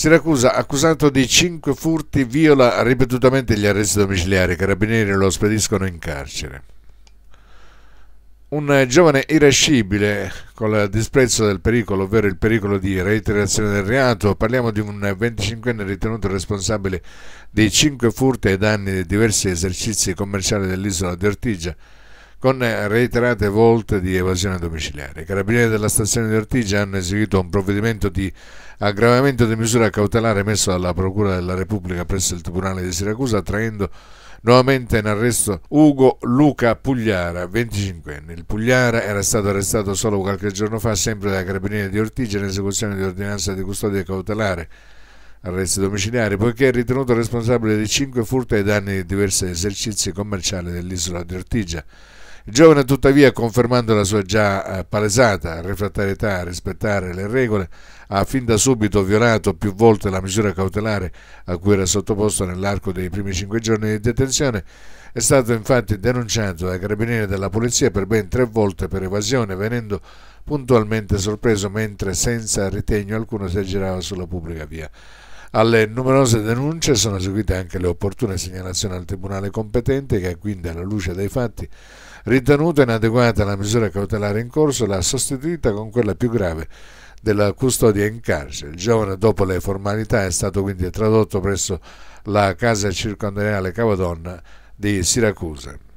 Siracusa, accusato di cinque furti, viola ripetutamente gli arresti domiciliari. I carabinieri lo spediscono in carcere. Un giovane irascibile, con il disprezzo del pericolo, ovvero il pericolo di reiterazione del reato, parliamo di un 25enne ritenuto responsabile di cinque furti ai danni di diversi esercizi commerciali dell'isola di Ortigia con reiterate volte di evasione domiciliare. I carabinieri della stazione di Ortigia hanno eseguito un provvedimento di aggravamento di misura cautelare emesso dalla Procura della Repubblica presso il Tribunale di Siracusa, traendo nuovamente in arresto Ugo Luca Pugliara, 25enne. Il Pugliara era stato arrestato solo qualche giorno fa, sempre dai carabinieri di Ortigia, in esecuzione di ordinanza di custodia cautelare arresti domiciliari, poiché è ritenuto responsabile di cinque furti ai danni di diversi esercizi commerciali dell'isola di Ortigia. Il giovane tuttavia, confermando la sua già eh, palesata refrattarietà a rispettare le regole, ha fin da subito violato più volte la misura cautelare a cui era sottoposto nell'arco dei primi cinque giorni di detenzione. È stato infatti denunciato dai carabinieri della polizia per ben tre volte per evasione, venendo puntualmente sorpreso mentre senza ritegno alcuno si aggirava sulla pubblica via. Alle numerose denunce sono seguite anche le opportune segnalazioni al Tribunale competente che ha quindi alla luce dei fatti ritenuta inadeguata la misura cautelare in corso e l'ha sostituita con quella più grave della custodia in carcere. Il giovane dopo le formalità è stato quindi tradotto presso la casa circondariale Cavadonna di Siracusa.